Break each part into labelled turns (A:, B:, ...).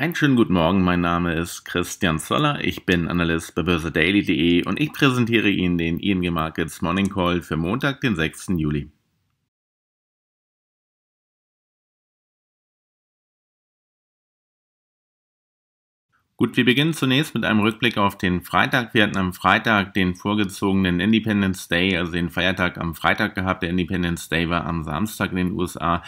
A: Einen schönen guten Morgen, mein Name ist Christian Zoller, ich bin Analyst bei börsedaily.de
B: und ich präsentiere Ihnen den ING Markets Morning Call für Montag, den 6. Juli. Gut, wir beginnen zunächst mit einem Rückblick auf den Freitag. Wir hatten am Freitag
A: den vorgezogenen Independence Day, also den Feiertag am Freitag gehabt. Der Independence Day war am Samstag in den USA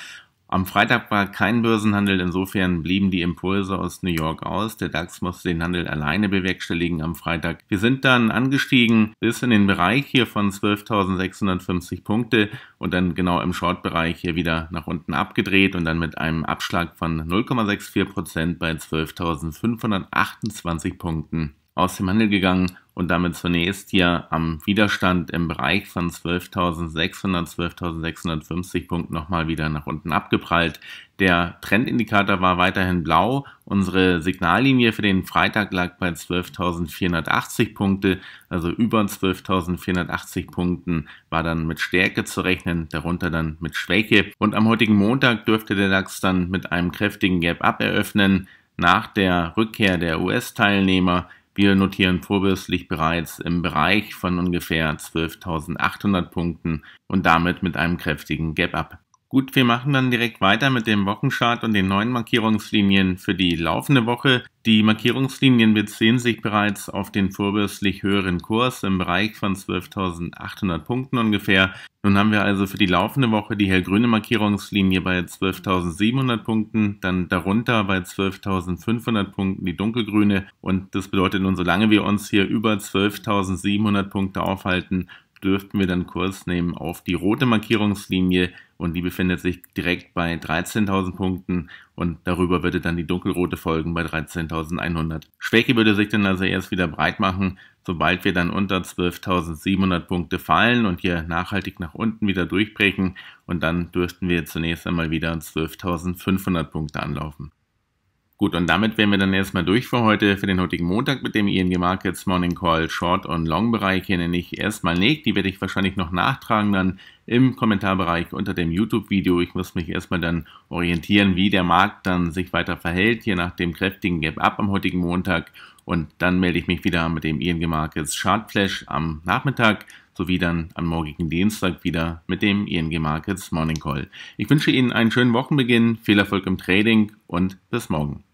A: am Freitag war kein Börsenhandel, insofern blieben die Impulse aus New York aus. Der DAX musste den Handel alleine bewerkstelligen am Freitag. Wir sind dann angestiegen bis in den Bereich hier von 12.650 Punkte und dann genau im Short-Bereich hier wieder nach unten abgedreht und dann mit einem Abschlag von 0,64% Prozent bei 12.528 Punkten aus dem Handel gegangen und damit zunächst hier am Widerstand im Bereich von 12.600, 12.650 Punkten nochmal wieder nach unten abgeprallt. Der Trendindikator war weiterhin blau. Unsere Signallinie für den Freitag lag bei 12.480 Punkte, also über 12.480 Punkten war dann mit Stärke zu rechnen, darunter dann mit Schwäche. Und am heutigen Montag dürfte der DAX dann mit einem kräftigen Gap-Up eröffnen. Nach der Rückkehr der US-Teilnehmer wir notieren vorbörslich bereits im Bereich von ungefähr 12.800 Punkten und damit mit einem kräftigen Gap-Up. Gut, wir machen dann direkt weiter mit dem Wochenchart und den neuen Markierungslinien für die laufende Woche. Die Markierungslinien beziehen sich bereits auf den vorbörslich höheren Kurs im Bereich von 12.800 Punkten ungefähr. Nun haben wir also für die laufende Woche die hellgrüne Markierungslinie bei 12.700 Punkten, dann darunter bei 12.500 Punkten die dunkelgrüne und das bedeutet nun, solange wir uns hier über 12.700 Punkte aufhalten, dürften wir dann Kurs nehmen auf die rote Markierungslinie und die befindet sich direkt bei 13.000 Punkten und darüber würde dann die dunkelrote folgen bei 13.100. Schwäche würde sich dann also erst wieder breit machen, sobald wir dann unter 12.700 Punkte fallen und hier nachhaltig nach unten wieder durchbrechen und dann dürften wir zunächst einmal wieder 12.500 Punkte anlaufen. Gut, und damit wären wir dann erstmal durch für heute, für den heutigen Montag mit dem ING e Markets Morning Call Short- und Long-Bereich. Hier nenne ich erstmal Nick, die werde ich wahrscheinlich noch nachtragen dann im Kommentarbereich unter dem YouTube-Video. Ich muss mich erstmal dann orientieren, wie der Markt dann sich weiter verhält, hier nach dem kräftigen Gap-Up am heutigen Montag. Und dann melde ich mich wieder mit dem ING e Markets Chart Flash am Nachmittag sowie dann am morgigen Dienstag wieder mit dem ING e Markets
B: Morning Call. Ich wünsche Ihnen einen schönen Wochenbeginn, viel Erfolg im Trading und bis morgen.